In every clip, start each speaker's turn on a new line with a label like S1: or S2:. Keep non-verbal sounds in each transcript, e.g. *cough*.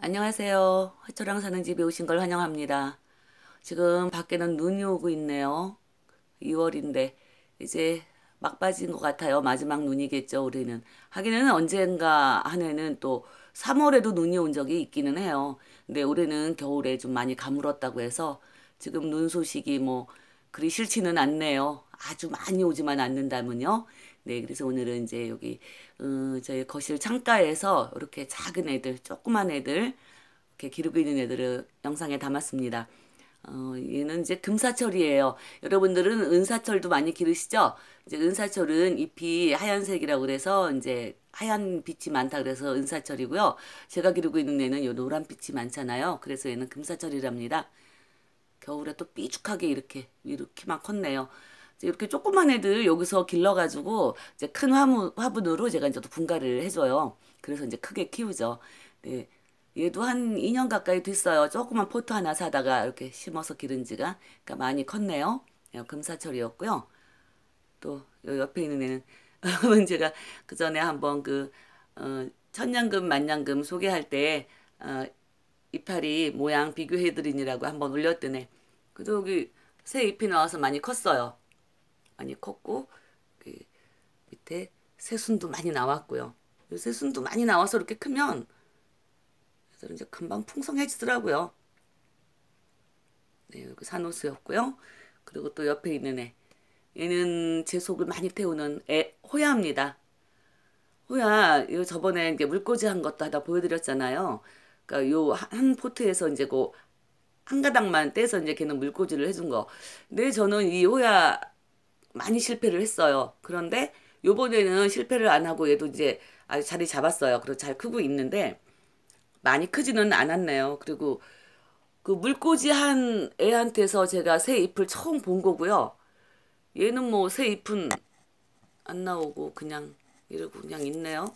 S1: 안녕하세요. 화초랑 사는 집에 오신 걸 환영합니다. 지금 밖에는 눈이 오고 있네요. 2월인데 이제 막빠진 것 같아요. 마지막 눈이겠죠 우리는. 하기는 언젠가 한 해는 또 3월에도 눈이 온 적이 있기는 해요. 근데 올해는 겨울에 좀 많이 가물었다고 해서 지금 눈 소식이 뭐 그리 싫지는 않네요. 아주 많이 오지만 않는다면요. 네, 그래서 오늘은 이제 여기 음, 저희 거실 창가에서 이렇게 작은 애들, 조그만 애들 이렇게 기르고 있는 애들을 영상에 담았습니다. 어, 얘는 이제 금사철이에요. 여러분들은 은사철도 많이 기르시죠? 이제 은사철은 잎이 하얀색이라고 그래서 이제 하얀 빛이 많다 그래서 은사철이고요. 제가 기르고 있는 애는 요 노란 빛이 많잖아요. 그래서 얘는 금사철이랍니다. 겨울에 또 삐죽하게 이렇게 이렇게 막 컸네요. 이렇게 조그만 애들 여기서 길러가지고 이제 큰 화분, 화분으로 제가 이제 또 분갈이를 해줘요. 그래서 이제 크게 키우죠. 네. 얘도 한 2년 가까이 됐어요. 조그만 포트 하나 사다가 이렇게 심어서 기른 지가. 그러니까 많이 컸네요. 예, 금사철이었고요. 또 옆에 있는 애는 *laughs* 제가 그 전에 한번 그 어, 천년금만년금 소개할 때 어, 이파리 모양 비교해드린이라고 한번 올렸더니 그저기 도새 잎이 나와서 많이 컸어요. 많이 컸고 그 밑에 새순도 많이 나왔고요. 새순도 많이 나와서 이렇게 크면 그래서 이제 금방 풍성해지더라고요. 네, 여기 산호수였고요. 그리고 또 옆에 있는 애. 얘는 제 속을 많이 태우는 애 호야입니다. 호야, 이 저번에 이제 물꽂이 한 것도 하다 보여드렸잖아요. 그러니까 요 한 포트에서 이제 그한 가닥만 떼서 이제 걔는 물꽂이를 해준 거. 근데 저는 이 호야 많이 실패를 했어요. 그런데 요번에는 실패를 안 하고 얘도 이제 자리 잡았어요. 그리고 잘 크고 있는데 많이 크지는 않았네요. 그리고 그 물꽂이 한 애한테서 제가 새 잎을 처음 본 거고요. 얘는 뭐 새 잎은 안 나오고 그냥 이러고 그냥 있네요.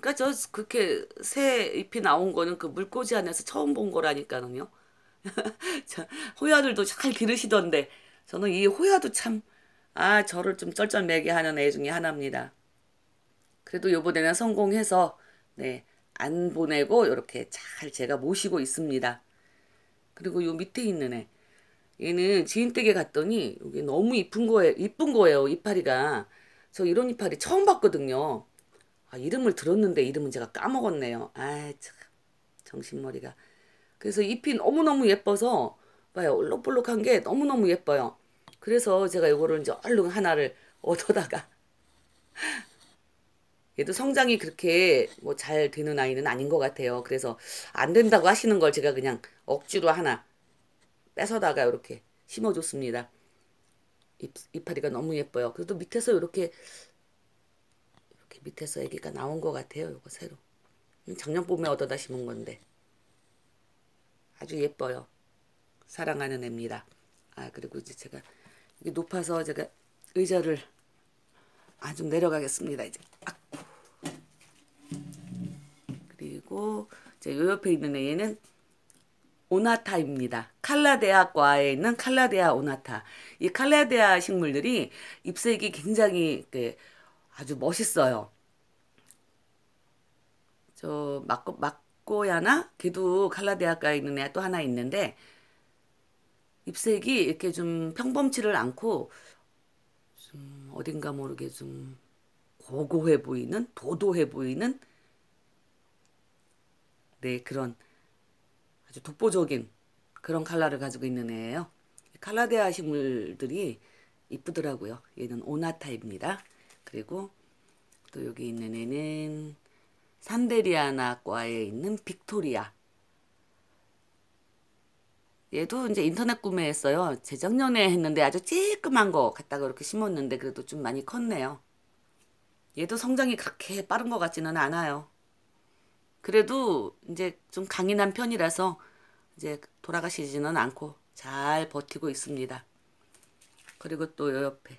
S1: 그러니까 저 그렇게 새 잎이 나온 거는 그 물꽂이 안에서 처음 본 거라니까는요. *laughs* 호야들도 잘 기르시던데 저는 이 호야도 참, 아, 저를 좀 쩔쩔매게 하는 애 중에 하나입니다. 그래도 요번에는 성공해서, 네, 안 보내고 이렇게 잘 제가 모시고 있습니다. 그리고 요 밑에 있는 애. 얘는 지인 댁에 갔더니 이게 너무 이쁜 거예요. 이쁜 거예요. 이파리가. 저 이런 이파리 처음 봤거든요. 아, 이름을 들었는데 이름은 제가 까먹었네요. 아, 참. 정신머리가. 그래서 잎이 너무너무 예뻐서 봐요. 올록볼록한 게 너무너무 예뻐요. 그래서 제가 이거를 이제 얼른 하나를 얻어다가 *laughs* 얘도 성장이 그렇게 뭐 잘 되는 아이는 아닌 것 같아요. 그래서 안 된다고 하시는 걸 제가 그냥 억지로 하나 뺏어다가 이렇게 심어줬습니다. 잎, 이파리가 너무 예뻐요. 그래도 밑에서 이렇게 이렇게 밑에서 애기가 나온 것 같아요. 이거 새로 작년 봄에 얻어다 심은 건데 아주 예뻐요. 사랑하는 애입니다. 아 그리고 이제 제가 높아서 제가 의자를 아좀 내려가겠습니다 이제 아. 그리고 이제 요 옆에 있는 얘는 오나타입니다. 칼라데아과에 있는 칼라데아 오나타. 이 칼라데아 식물들이 잎색이 굉장히 그 아주 멋있어요. 저 막고 막고야나 걔도 칼라데아과에 있는 애 또 하나 있는데 입색이 이렇게 좀 평범치를 않고 좀 어딘가 모르게 좀 고고해 보이는 도도해 보이는 네 그런 아주 독보적인 그런 칼라를 가지고 있는 애예요. 칼라데아 식물들이 이쁘더라고요. 얘는 오나타입니다. 그리고 또 여기 있는 애는 산데리아나과에 있는 빅토리아 얘도 이제 인터넷 구매했어요. 재작년에 했는데 아주 찌끔한거 갖다가 이렇게 심었는데 그래도 좀 많이 컸네요. 얘도 성장이 그렇게 빠른 것 같지는 않아요. 그래도 이제 좀 강인한 편이라서 이제 돌아가시지는 않고 잘 버티고 있습니다. 그리고 또요 옆에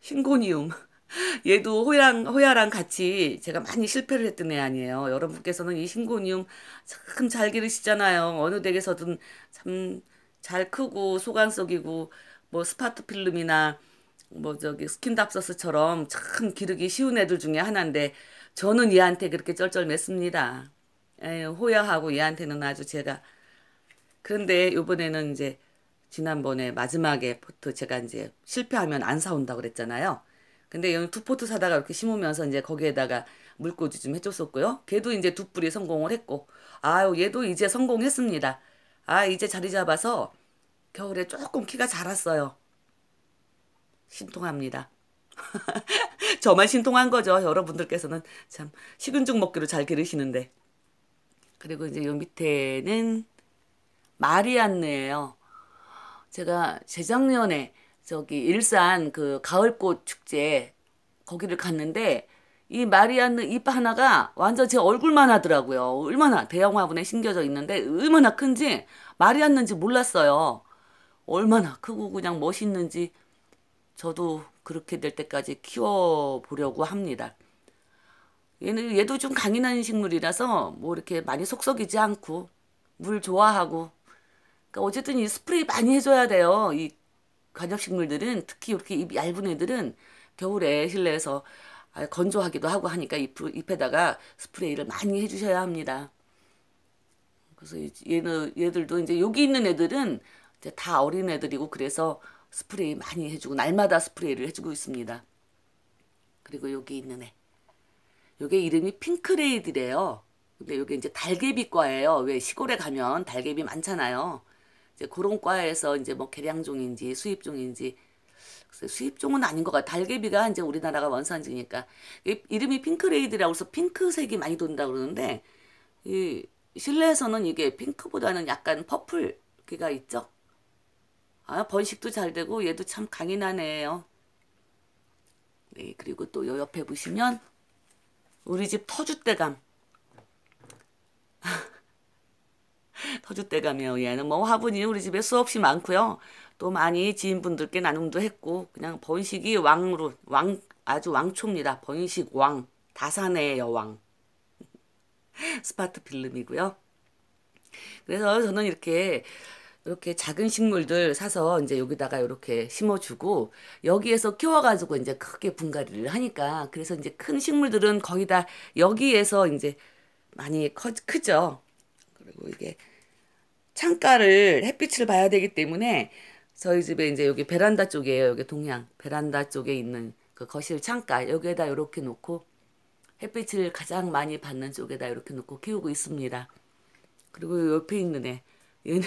S1: 신고니움 *laughs* 얘도 호야랑, 호야랑 같이 제가 많이 실패를 했던 애 아니에요. 여러분께서는 이신고니움참잘 기르시잖아요. 어느 댁에서든 참 잘 크고 소간속이고 뭐 스파트 필름이나 뭐 저기 스킨답서스처럼 참 기르기 쉬운 애들 중에 하나인데 저는 얘한테 그렇게 쩔쩔맸습니다. 에 호야하고 얘한테는 아주 제가 그런데 요번에는 이제 지난번에 마지막에 포트 제가 이제 실패하면 안 사온다고 그랬잖아요. 근데 여기 두 포트 사다가 이렇게 심으면서 이제 거기에다가 물꽂이 좀 해줬었고요. 걔도 이제 두 뿌리 성공을 했고 아유 얘도 이제 성공했습니다. 아 이제 자리 잡아서 겨울에 조금 키가 자랐어요. 신통합니다. *laughs* 저만 신통한 거죠. 여러분들께서는 참 식은 죽 먹기로 잘 기르시는데. 그리고 이제 요 밑에는 마리안네예요. 제가 재작년에 저기 일산 그 가을꽃 축제 거기를 갔는데 이 마리안느 잎 하나가 완전 제 얼굴만 하더라고요. 얼마나 대형 화분에 심겨져 있는데 얼마나 큰지 마리안는지 몰랐어요. 얼마나 크고 그냥 멋있는지 저도 그렇게 될 때까지 키워보려고 합니다. 얘는 얘도 좀 강인한 식물이라서 뭐 이렇게 많이 속썩이지 않고 물 좋아하고 그러니까 어쨌든 이 스프레이 많이 해줘야 돼요. 이 관엽식물들은 특히 이렇게 잎 얇은 애들은 겨울에 실내에서 아, 건조하기도 하고 하니까 잎, 에다가 스프레이를 많이 해주셔야 합니다. 그래서 얘는 얘들도 이제 여기 있는 애들은 이제 다 어린 애들이고 그래서 스프레이 많이 해주고 날마다 스프레이를 해주고 있습니다. 그리고 여기 있는 애. 요게 이름이 핑크레이드래요. 근데 요게 이제 달개비과예요. 왜 시골에 가면 달개비 많잖아요. 이제 그런 과에서 이제 뭐 계량종인지 수입종인지 수입종은 아닌 것 같아. 달개비가 이제 우리나라가 원산지니까 이름이 핑크레이드라고 해서 핑크색이 많이 돈다 그러는데 이 실내에서는 이게 핑크보다는 약간 퍼플기가 있죠. 아 번식도 잘 되고 얘도 참강인하네요네 그리고 또 요 옆에 보시면 우리 집 터줏대감. 터줏대감이에요. 얘는 뭐 화분이 우리 집에 수없이 많고요. 또 많이 지인분들께 나눔도 했고 그냥 번식이 왕으로 왕 아주 왕초입니다. 번식 왕 다산의 여왕 *laughs* 스파트 필름이고요. 그래서 저는 이렇게 이렇게 작은 식물들 사서 이제 여기다가 이렇게 심어주고 여기에서 키워가지고 이제 크게 분갈이를 하니까 그래서 이제 큰 식물들은 거의 다 여기에서 이제 많이 커, 크죠. 그리고 이게 창가를 햇빛을 봐야 되기 때문에 저희 집에 이제 여기 베란다 쪽이에요. 여기 동향 베란다 쪽에 있는 그 거실 창가 여기에다 이렇게 놓고 햇빛을 가장 많이 받는 쪽에다 이렇게 놓고 키우고 있습니다. 그리고 옆에 있는 애 얘는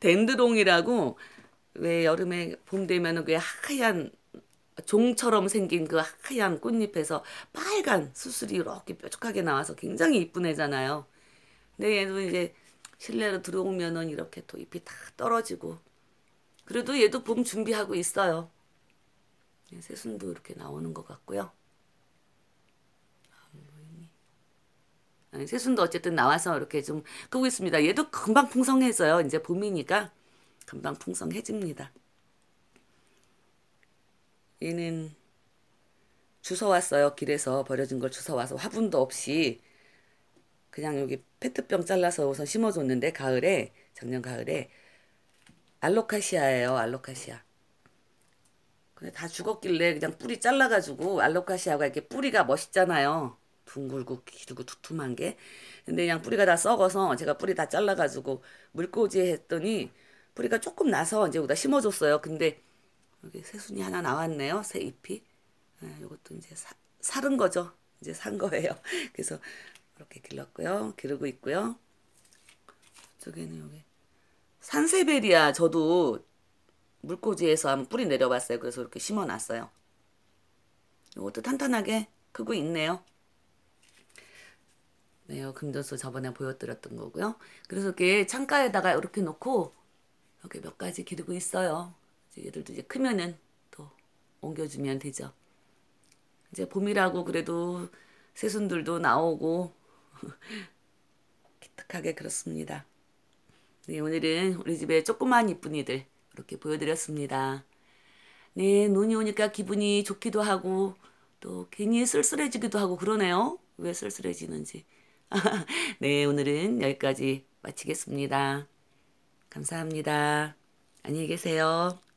S1: 덴드롱이라고 *laughs* 왜 여름에 봄 되면은 그 하얀 종처럼 생긴 그 하얀 꽃잎에서 빨간 수술이 이렇게 뾰족하게 나와서 굉장히 이쁜 애잖아요. 근데 얘도 이제 실내로 들어오면은 이렇게 또 잎이 다 떨어지고 그래도 얘도 봄 준비하고 있어요. 네, 새순도 이렇게 나오는 것 같고요. 아, 새순도 어쨌든 나와서 이렇게 좀 끄고 있습니다. 얘도 금방 풍성해져요. 이제 봄이니까 금방 풍성해집니다. 얘는 주워 왔어요. 길에서 버려진 걸 주워 와서 화분도 없이 그냥 여기 페트병 잘라서 우선 심어줬는데 가을에 작년 가을에 알로카시아예요 알로카시아 근데 다 죽었길래 그냥 뿌리 잘라가지고 알로카시아가 이렇게 뿌리가 멋있잖아요 둥글고 길고 두툼한 게 근데 그냥 뿌리가 다 썩어서 제가 뿌리 다 잘라가지고 물꽂이 했더니 뿌리가 조금 나서 이제 여기다 심어줬어요 근데 여기 새순이 하나 나왔네요 새 잎이 이것도 예, 이제 사, 살은 거죠 이제 산 거예요 *laughs* 그래서 이렇게 길렀고요. 기르고 있고요. 저기는 여기 산세베리아 저도 물꽂이에서 한번 뿌리 내려봤어요. 그래서 이렇게 심어놨어요. 이것도 탄탄하게 크고 있네요. 네, 금전수 저번에 보여드렸던 거고요. 그래서 이렇게 창가에다가 이렇게 놓고 이렇게 몇 가지 기르고 있어요. 이제 얘들도 이제 크면은 또 옮겨주면 되죠. 이제 봄이라고 그래도 새순들도 나오고 *laughs* 기특하게 그렇습니다. 네, 오늘은 우리 집에 조그만 이쁜이들 이렇게 보여드렸습니다. 네, 눈이 오니까 기분이 좋기도 하고 또 괜히 쓸쓸해지기도 하고 그러네요. 왜 쓸쓸해지는지. *laughs* 네, 오늘은 여기까지 마치겠습니다. 감사합니다. 안녕히 계세요.